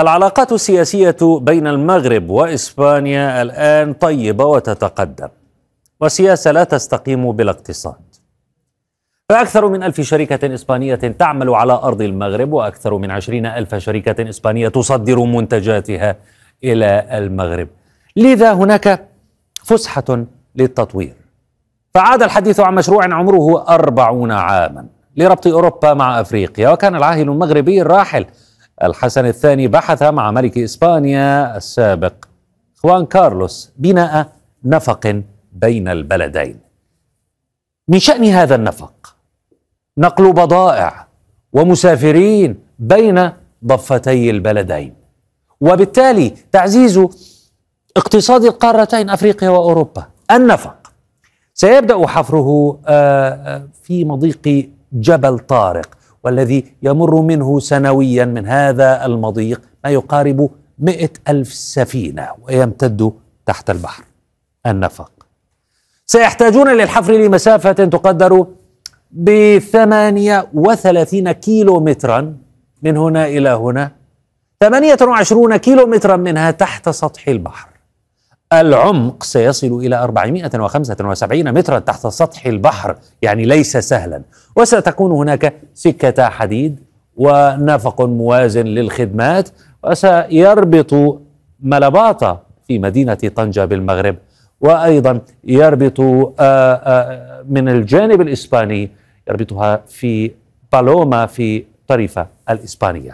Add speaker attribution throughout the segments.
Speaker 1: العلاقات السياسية بين المغرب وإسبانيا الآن طيبة وتتقدم والسياسة لا تستقيم بالاقتصاد فأكثر من ألف شركة إسبانية تعمل على أرض المغرب وأكثر من عشرين ألف شركة إسبانية تصدر منتجاتها إلى المغرب لذا هناك فسحة للتطوير فعاد الحديث عن مشروع عمره أربعون عاما لربط أوروبا مع أفريقيا وكان العاهل المغربي الراحل الحسن الثاني بحث مع ملك إسبانيا السابق خوان كارلوس بناء نفق بين البلدين من شأن هذا النفق نقل بضائع ومسافرين بين ضفتي البلدين وبالتالي تعزيز اقتصاد القارتين افريقيا واوروبا النفق سيبدا حفره آه، آه، في مضيق جبل طارق والذي يمر منه سنويا من هذا المضيق ما يقارب مئة ألف سفينة ويمتد تحت البحر النفق سيحتاجون للحفر لمسافة تقدر بثمانية وثلاثين كيلو مترا من هنا إلى هنا ثمانية وعشرون كيلو مترا منها تحت سطح البحر العمق سيصل إلى 475 مترا تحت سطح البحر يعني ليس سهلا وستكون هناك سكة حديد ونفق موازن للخدمات وسيربط ملباطة في مدينة طنجة بالمغرب وأيضا يربط آه، آه، من الجانب الإسباني يربطها في بالوما في طريفة الإسبانية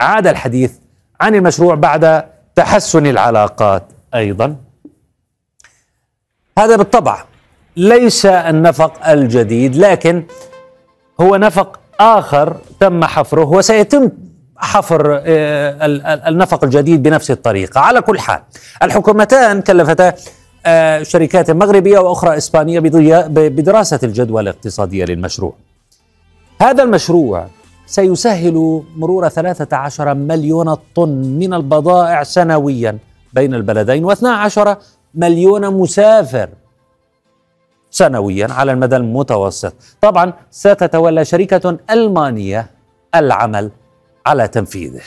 Speaker 1: عاد الحديث عن المشروع بعد تحسن العلاقات أيضا هذا بالطبع ليس النفق الجديد لكن هو نفق آخر تم حفره وسيتم حفر آه، النفق الجديد بنفس الطريقة على كل حال الحكومتان كلفتا آه، شركات مغربية وأخرى إسبانية بدراسة الجدوى الاقتصادية للمشروع هذا المشروع سيسهل مرور 13 مليون طن من البضائع سنويا بين البلدين واثنا عشر مليون مسافر سنويا على المدى المتوسط طبعا ستتولى شركة ألمانية العمل على تنفيذه